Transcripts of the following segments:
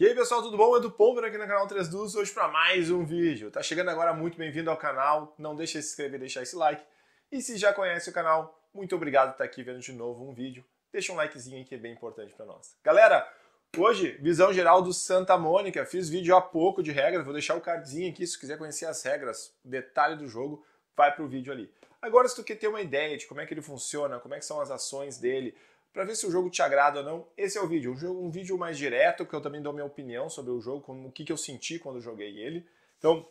E aí pessoal, tudo bom? Edu Pomper aqui no canal 3 Dus, hoje para mais um vídeo. Tá chegando agora, muito bem-vindo ao canal. Não deixe de se inscrever, deixar esse like. E se já conhece o canal, muito obrigado por estar aqui vendo de novo um vídeo. Deixa um likezinho aí que é bem importante para nós. Galera, hoje, visão geral do Santa Mônica. Fiz vídeo há pouco de regras, vou deixar o cardzinho aqui se quiser conhecer as regras, detalhe do jogo, vai pro vídeo ali. Agora, se tu quer ter uma ideia de como é que ele funciona, como é que são as ações dele, para ver se o jogo te agrada ou não. Esse é o vídeo, um, jogo, um vídeo mais direto, porque eu também dou minha opinião sobre o jogo, como, o que, que eu senti quando joguei ele. Então,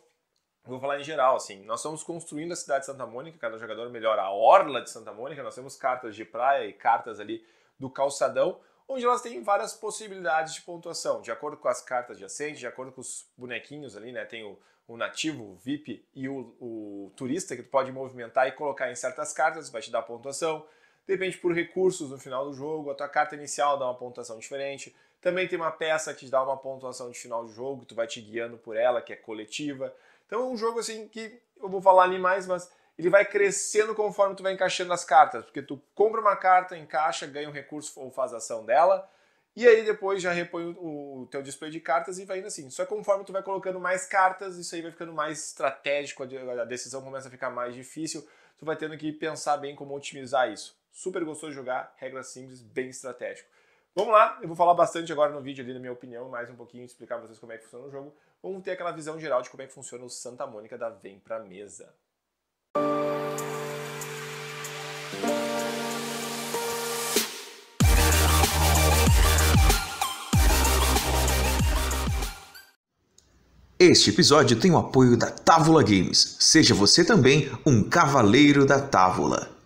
vou falar em geral, assim, nós estamos construindo a cidade de Santa Mônica, cada jogador melhora a orla de Santa Mônica, nós temos cartas de praia e cartas ali do calçadão, onde elas têm várias possibilidades de pontuação, de acordo com as cartas de ascende, de acordo com os bonequinhos ali, né, tem o, o nativo, o VIP e o, o turista que tu pode movimentar e colocar em certas cartas, vai te dar pontuação, depende por recursos no final do jogo, a tua carta inicial dá uma pontuação diferente. Também tem uma peça que te dá uma pontuação de final de jogo, tu vai te guiando por ela, que é coletiva. Então é um jogo assim que eu vou falar ali mais, mas ele vai crescendo conforme tu vai encaixando as cartas, porque tu compra uma carta, encaixa, ganha um recurso ou faz ação dela, e aí depois já repõe o, teu display de cartas e vai indo assim. Só conforme tu vai colocando mais cartas, isso aí vai ficando mais estratégico, a decisão começa a ficar mais difícil, tu vai tendo que pensar bem como otimizar isso super gostoso de jogar, regra simples, bem estratégico. Vamos lá, eu vou falar bastante agora no vídeo ali da minha opinião, mais um pouquinho, explicar pra vocês como é que funciona o jogo. Vamos ter aquela visão geral de como é que funciona o Santa Mônica da Vem Pra Mesa. Este episódio tem o apoio da Távola Games. Seja você também um cavaleiro da Távola.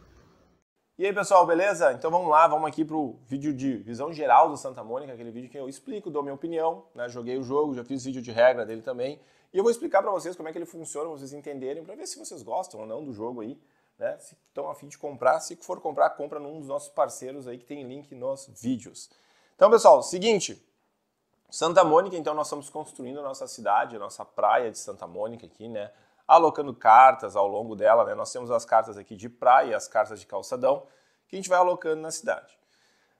E aí, pessoal, beleza? Então vamos lá, vamos aqui pro vídeo de visão geral do Santa Mônica, aquele vídeo que eu explico, dou minha opinião, né? Joguei o jogo, já fiz vídeo de regra dele também. E eu vou explicar para vocês como é que ele funciona, para vocês entenderem, para ver se vocês gostam ou não do jogo aí, né? Se estão afim de comprar, se for comprar, compra num dos nossos parceiros aí que tem link nos vídeos. Então, pessoal, seguinte, Santa Mônica, então nós estamos construindo a nossa cidade, a nossa praia de Santa Mônica aqui, né? alocando cartas ao longo dela. Né? Nós temos as cartas aqui de praia e as cartas de calçadão que a gente vai alocando na cidade.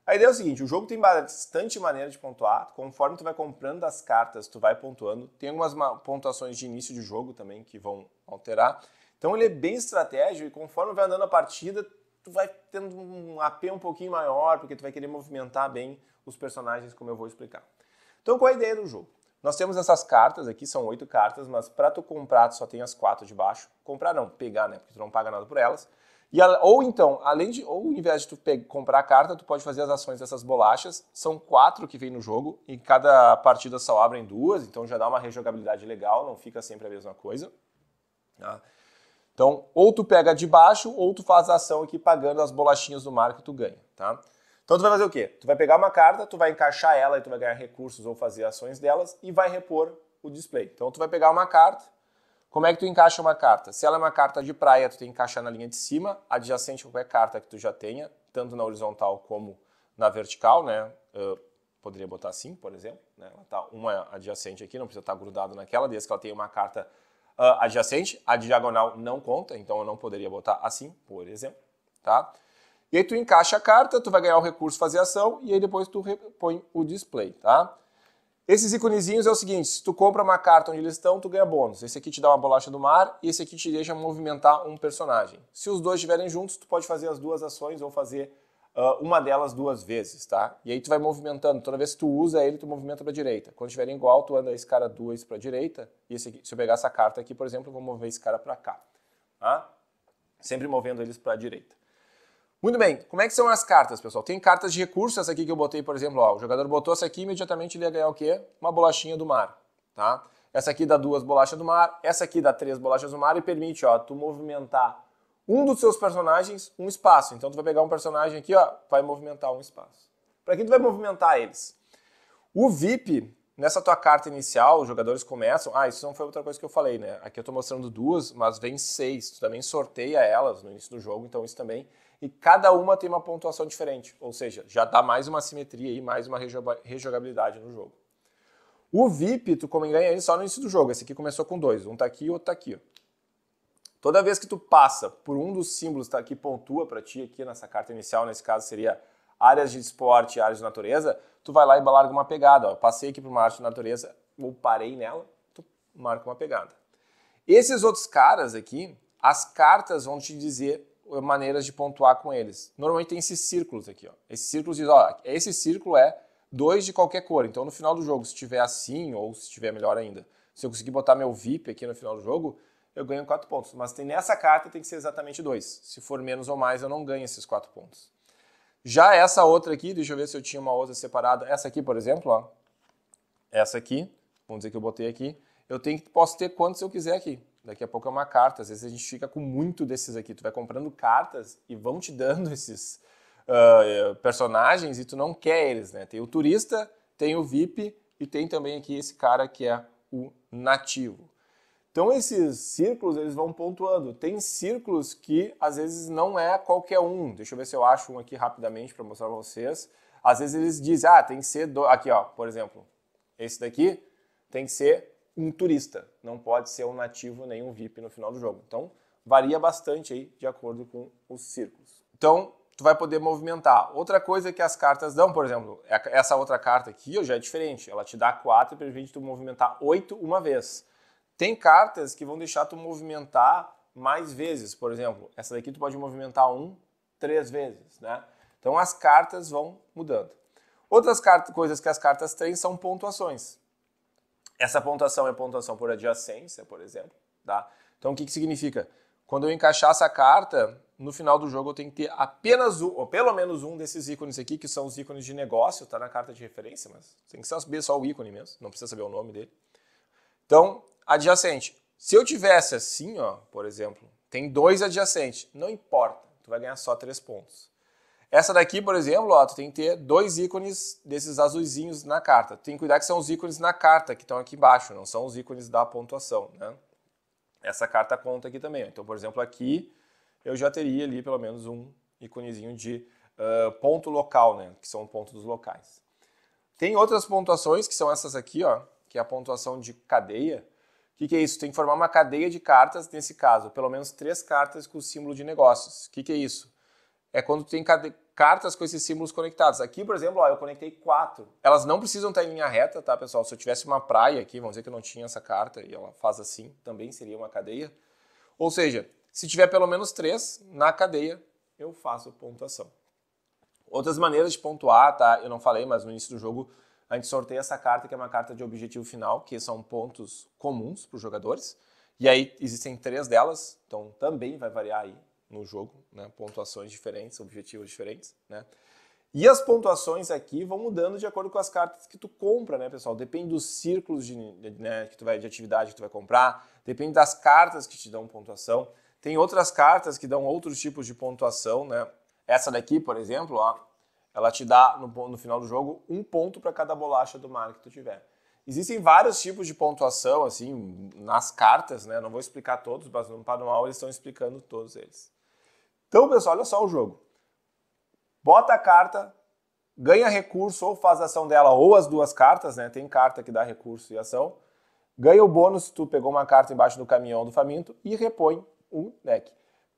A ideia é o seguinte, o jogo tem bastante maneira de pontuar, conforme tu vai comprando as cartas, tu vai pontuando. Tem algumas pontuações de início de jogo também que vão alterar. Então ele é bem estratégico e conforme vai andando a partida, tu vai tendo um AP um pouquinho maior, porque tu vai querer movimentar bem os personagens, como eu vou explicar. Então qual é a ideia do jogo? Nós temos essas cartas aqui, são oito cartas, mas para tu comprar, tu só tem as quatro de baixo. Comprar não, pegar, né? Porque tu não paga nada por elas. E ou então, além de, ou ao invés de tu pegar, comprar a carta, tu pode fazer as ações dessas bolachas. São quatro que vem no jogo e cada partida só abrem duas, então já dá uma rejogabilidade legal, não fica sempre a mesma coisa. Tá? Então, ou tu pega de baixo, ou tu faz a ação aqui pagando as bolachinhas do mar que tu ganha, tá? Então tu vai fazer o quê? Tu vai pegar uma carta, tu vai encaixar ela e tu vai ganhar recursos ou fazer ações delas e vai repor o display. Então tu vai pegar uma carta. Como é que tu encaixa uma carta? Se ela é uma carta de praia, tu tem que encaixar na linha de cima, adjacente a qualquer carta que tu já tenha, tanto na horizontal como na vertical, né? poderia botar assim, por exemplo, né? Ela tá uma adjacente aqui, não precisa estar tá grudado naquela, desde que ela tenha uma carta uh, adjacente, a diagonal não conta, então eu não poderia botar assim, por exemplo, tá? E aí tu encaixa a carta, tu vai ganhar o recurso fazer ação e aí depois tu repõe o display, tá? Esses iconezinhos é o seguinte, se tu compra uma carta onde eles estão, tu ganha bônus. Esse aqui te dá uma bolacha do mar e esse aqui te deixa movimentar um personagem. Se os dois estiverem juntos, tu pode fazer as duas ações ou fazer uh, uma delas duas vezes, tá? E aí tu vai movimentando, toda vez que tu usa ele, tu movimenta para direita. Quando estiverem igual, tu anda esse cara duas para direita e aqui, se eu pegar essa carta aqui, por exemplo, eu vou mover esse cara para cá, tá? Sempre movendo eles para direita. Muito bem, como é que são as cartas, pessoal? Tem cartas de recurso, essa aqui que eu botei, por exemplo, ó, o jogador botou essa aqui, imediatamente ele ia ganhar o quê? Uma bolachinha do mar, tá? Essa aqui dá duas bolachas do mar, essa aqui dá três bolachas do mar e permite, ó, tu movimentar um dos seus personagens um espaço. Então tu vai pegar um personagem aqui, ó, vai movimentar um espaço. Para quem tu vai movimentar eles? O VIP, Nessa tua carta inicial, os jogadores começam. Ah, isso não foi outra coisa que eu falei, né? Aqui eu estou mostrando duas, mas vem seis. Tu também sorteia elas no início do jogo, então isso também. E cada uma tem uma pontuação diferente, ou seja, já dá mais uma simetria e mais uma rejogabilidade no jogo. O VIP, tu como ganha ele só no início do jogo. Esse aqui começou com dois. Um tá aqui e outro tá aqui. Ó. Toda vez que tu passa por um dos símbolos tá, que pontua para ti aqui nessa carta inicial, nesse caso seria áreas de esporte, áreas de natureza, tu vai lá e larga uma pegada. Ó, passei aqui por uma arte de natureza, ou parei nela, tu marca uma pegada. Esses outros caras aqui, as cartas vão te dizer eh, maneiras de pontuar com eles. Normalmente tem esses círculos aqui. Ó. Esses círculos dizem, ó, esse círculo é dois de qualquer cor. Então, no final do jogo, se tiver assim, ou se tiver melhor ainda, se eu conseguir botar meu VIP aqui no final do jogo, eu ganho quatro pontos. Mas tem, nessa carta tem que ser exatamente dois. Se for menos ou mais, eu não ganho esses quatro pontos. Já essa outra aqui, deixa eu ver se eu tinha uma outra separada. Essa aqui, por exemplo, ó. Essa aqui, vamos dizer que eu botei aqui. Eu tenho, posso ter quantos eu quiser aqui. Daqui a pouco é uma carta. Às vezes a gente fica com muito desses aqui. Tu vai comprando cartas e vão te dando esses uh, personagens e tu não quer eles, né? Tem o turista, tem o VIP e tem também aqui esse cara que é o nativo. Então esses círculos eles vão pontuando. Tem círculos que às vezes não é qualquer um. Deixa eu ver se eu acho um aqui rapidamente para mostrar para vocês. Às vezes eles dizem, ah, tem que ser do... aqui, ó, por exemplo, esse daqui tem que ser um turista, não pode ser um nativo nem um VIP no final do jogo. Então varia bastante aí de acordo com os círculos. Então tu vai poder movimentar. Outra coisa que as cartas dão, por exemplo, é, essa outra carta aqui ó, já é diferente. Ela te dá quatro e permite tu movimentar oito uma vez. Tem cartas que vão deixar tu movimentar mais vezes, por exemplo, essa daqui tu pode movimentar um, três vezes, né? Então as cartas vão mudando. Outras cartas, coisas que as cartas têm são pontuações. Essa pontuação é pontuação por adjacência, por exemplo, tá? Então o que, que significa? Quando eu encaixar essa carta, no final do jogo eu tenho que ter apenas um, ou pelo menos um desses ícones aqui, que são os ícones de negócio, tá na carta de referência, mas tem que saber só o ícone mesmo, não precisa saber o nome dele. Então, adjacente. Se eu tivesse assim, ó, por exemplo, tem dois adjacentes, não importa, tu vai ganhar só três pontos. Essa daqui, por exemplo, ó, tu tem que ter dois ícones desses azulzinhos na carta. Tu tem que cuidar que são os ícones na carta que estão aqui embaixo, não são os ícones da pontuação, né? Essa carta conta aqui também. Então, por exemplo, aqui eu já teria ali pelo menos um íconezinho de uh, ponto local, né? Que são pontos locais. Tem outras pontuações que são essas aqui, ó, que é a pontuação de cadeia o que, que, é isso? Tem que formar uma cadeia de cartas, nesse caso, pelo menos três cartas com o símbolo de negócios. O que, que, é isso? É quando tem cartas com esses símbolos conectados. Aqui, por exemplo, ó, eu conectei quatro. Elas não precisam estar em linha reta, tá, pessoal? Se eu tivesse uma praia aqui, vamos dizer que eu não tinha essa carta e ela faz assim, também seria uma cadeia. Ou seja, se tiver pelo menos três na cadeia, eu faço pontuação. Outras maneiras de pontuar, tá? Eu não falei, mas no início do jogo a gente sorteia essa carta, que é uma carta de objetivo final, que são pontos comuns para os jogadores. E aí existem três delas, então também vai variar aí no jogo, né? pontuações diferentes, objetivos diferentes. Né? E as pontuações aqui vão mudando de acordo com as cartas que tu compra, né, pessoal? Depende dos círculos de, né, que tu vai, de atividade que tu vai comprar, depende das cartas que te dão pontuação. Tem outras cartas que dão outros tipos de pontuação, né? Essa daqui, por exemplo, ó, ela te dá, no, no final do jogo, um ponto para cada bolacha do mar que tu tiver. Existem vários tipos de pontuação, assim, nas cartas, né? Não vou explicar todos, mas tá no manual eles estão explicando todos eles. Então, pessoal, olha só o jogo. Bota a carta, ganha recurso ou faz ação dela, ou as duas cartas, né? Tem carta que dá recurso e ação. Ganha o bônus se tu pegou uma carta embaixo do caminhão do faminto e repõe um deck.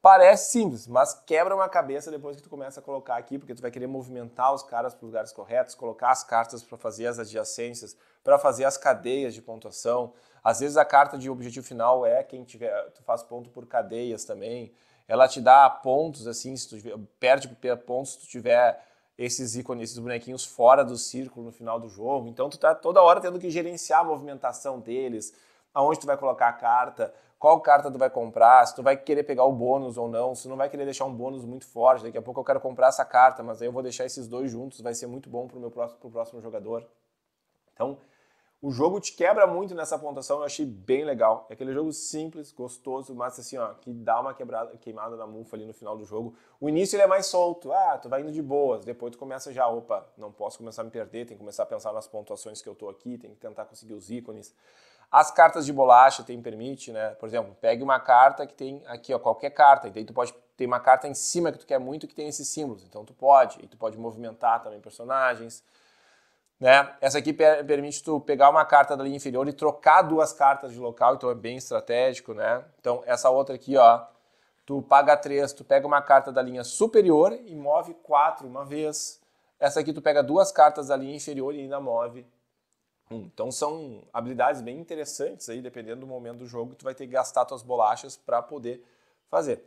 Parece simples, mas quebra uma cabeça depois que tu começa a colocar aqui, porque tu vai querer movimentar os caras para os lugares corretos, colocar as cartas para fazer as adjacências, para fazer as cadeias de pontuação. Às vezes a carta de objetivo final é quem tiver, tu faz ponto por cadeias também. Ela te dá pontos assim, se tu tiver, perde pontos se tu tiver esses ícones, esses bonequinhos fora do círculo no final do jogo. Então tu tá toda hora tendo que gerenciar a movimentação deles, aonde tu vai colocar a carta, qual carta tu vai comprar, se tu vai querer pegar o bônus ou não, se não vai querer deixar um bônus muito forte, daqui a pouco eu quero comprar essa carta, mas aí eu vou deixar esses dois juntos, vai ser muito bom para o meu próximo, pro próximo jogador. Então, o jogo te quebra muito nessa pontuação, eu achei bem legal. É aquele jogo simples, gostoso, mas assim, ó, que dá uma quebrada, queimada na mufa ali no final do jogo. O início ele é mais solto, ah, tu vai indo de boas, depois tu começa já, opa, não posso começar a me perder, tem que começar a pensar nas pontuações que eu tô aqui, tem que tentar conseguir os ícones. As cartas de bolacha tem permite, né? Por exemplo, pegue uma carta que tem aqui, ó, qualquer carta. E daí tu pode ter uma carta em cima que tu quer muito que tem esses símbolos. Então tu pode. E tu pode movimentar também personagens. Né? Essa aqui per permite tu pegar uma carta da linha inferior e trocar duas cartas de local, então é bem estratégico, né? Então essa outra aqui, ó, tu paga três, tu pega uma carta da linha superior e move quatro uma vez. Essa aqui tu pega duas cartas da linha inferior e ainda move Hum, então são habilidades bem interessantes aí, dependendo do momento do jogo, tu vai ter que gastar tuas bolachas para poder fazer.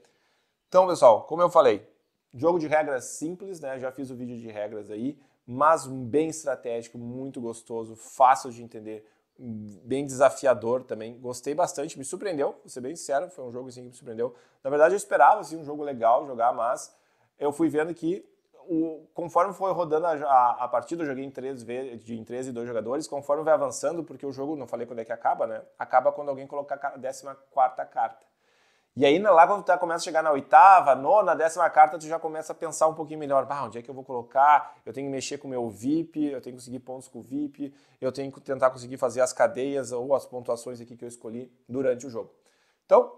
Então, pessoal, como eu falei, jogo de regras simples, né? Já fiz o vídeo de regras aí, mas bem estratégico, muito gostoso, fácil de entender, bem desafiador também. Gostei bastante, me surpreendeu, vou ser bem sincero, foi um jogo assim que me surpreendeu. Na verdade, eu esperava assim um jogo legal jogar, mas eu fui vendo que o, conforme foi rodando a, a, a, partida, eu joguei em três, vezes, em três e dois jogadores, conforme vai avançando, porque o jogo, não falei quando é que acaba, né? Acaba quando alguém colocar a 14 quarta carta. E aí lá quando tu tá, começa a chegar na oitava, nona, décima carta, tu já começa a pensar um pouquinho melhor. Bah, onde é que eu vou colocar? Eu tenho que mexer com o meu VIP, eu tenho que conseguir pontos com o VIP, eu tenho que tentar conseguir fazer as cadeias ou as pontuações aqui que eu escolhi durante o jogo. Então,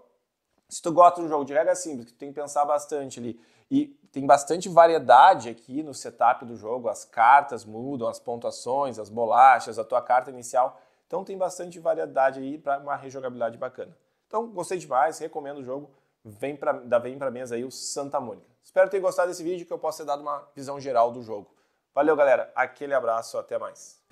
se tu gosta de um jogo de regra simples, que tu tem que pensar bastante ali, e tem bastante variedade aqui no setup do jogo, as cartas mudam, as pontuações, as bolachas, a tua carta inicial. Então tem bastante variedade aí para uma rejogabilidade bacana. Então, gostei demais, recomendo o jogo. Vem para vem pra mesa aí o Santa Mônica. Espero ter gostado desse vídeo que eu possa ter dado uma visão geral do jogo. Valeu, galera. Aquele abraço, até mais.